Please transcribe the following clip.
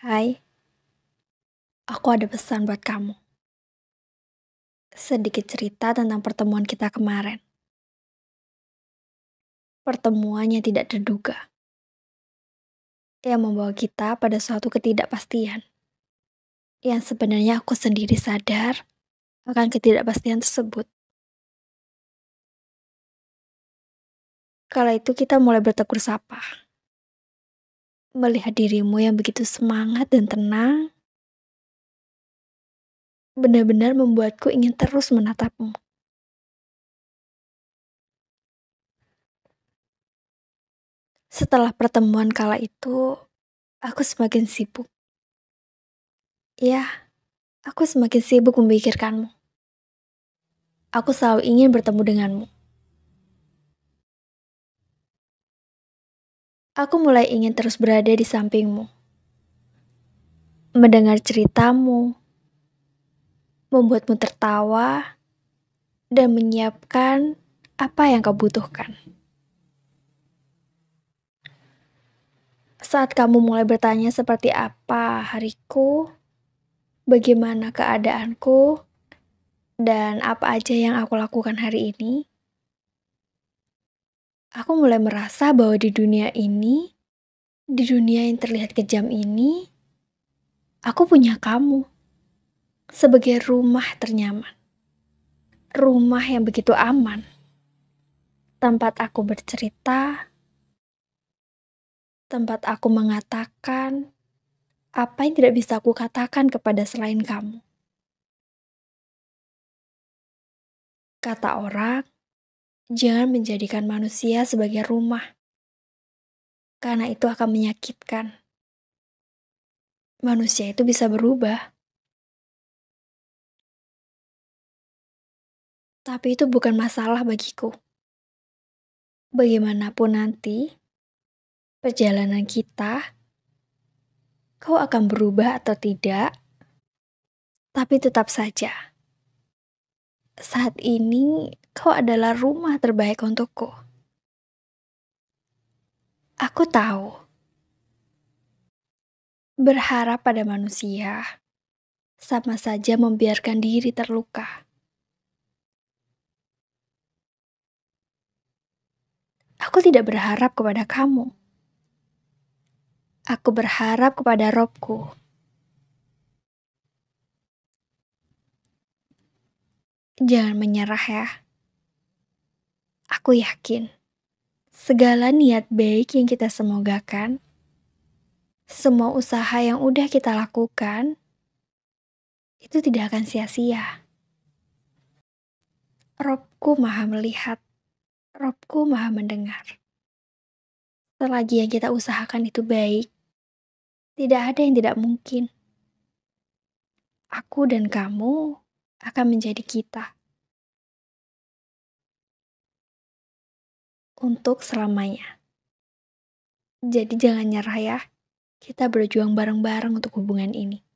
Hai, aku ada pesan buat kamu. Sedikit cerita tentang pertemuan kita kemarin. Pertemuannya tidak terduga. Yang membawa kita pada suatu ketidakpastian. Yang sebenarnya aku sendiri sadar akan ketidakpastian tersebut. Kala itu kita mulai bertegur sapa melihat dirimu yang begitu semangat dan tenang, benar-benar membuatku ingin terus menatapmu. Setelah pertemuan kala itu, aku semakin sibuk. Ya, aku semakin sibuk memikirkanmu. Aku selalu ingin bertemu denganmu. aku mulai ingin terus berada di sampingmu. Mendengar ceritamu, membuatmu tertawa, dan menyiapkan apa yang kau butuhkan. Saat kamu mulai bertanya seperti apa hariku, bagaimana keadaanku, dan apa aja yang aku lakukan hari ini, Aku mulai merasa bahwa di dunia ini, di dunia yang terlihat kejam ini, aku punya kamu sebagai rumah ternyaman. Rumah yang begitu aman. Tempat aku bercerita, tempat aku mengatakan apa yang tidak bisa aku katakan kepada selain kamu. Kata orang, Jangan menjadikan manusia sebagai rumah, karena itu akan menyakitkan. Manusia itu bisa berubah, tapi itu bukan masalah bagiku. Bagaimanapun nanti perjalanan kita, kau akan berubah atau tidak, tapi tetap saja saat ini kau adalah rumah terbaik untukku. Aku tahu. Berharap pada manusia sama saja membiarkan diri terluka. Aku tidak berharap kepada kamu. Aku berharap kepada Robku. Jangan menyerah ya. Aku yakin segala niat baik yang kita semogakan, semua usaha yang udah kita lakukan, itu tidak akan sia-sia. Robku maha melihat, Robku maha mendengar. Selagi yang kita usahakan itu baik, tidak ada yang tidak mungkin. Aku dan kamu akan menjadi kita. untuk selamanya. Jadi jangan nyerah ya, kita berjuang bareng-bareng untuk hubungan ini.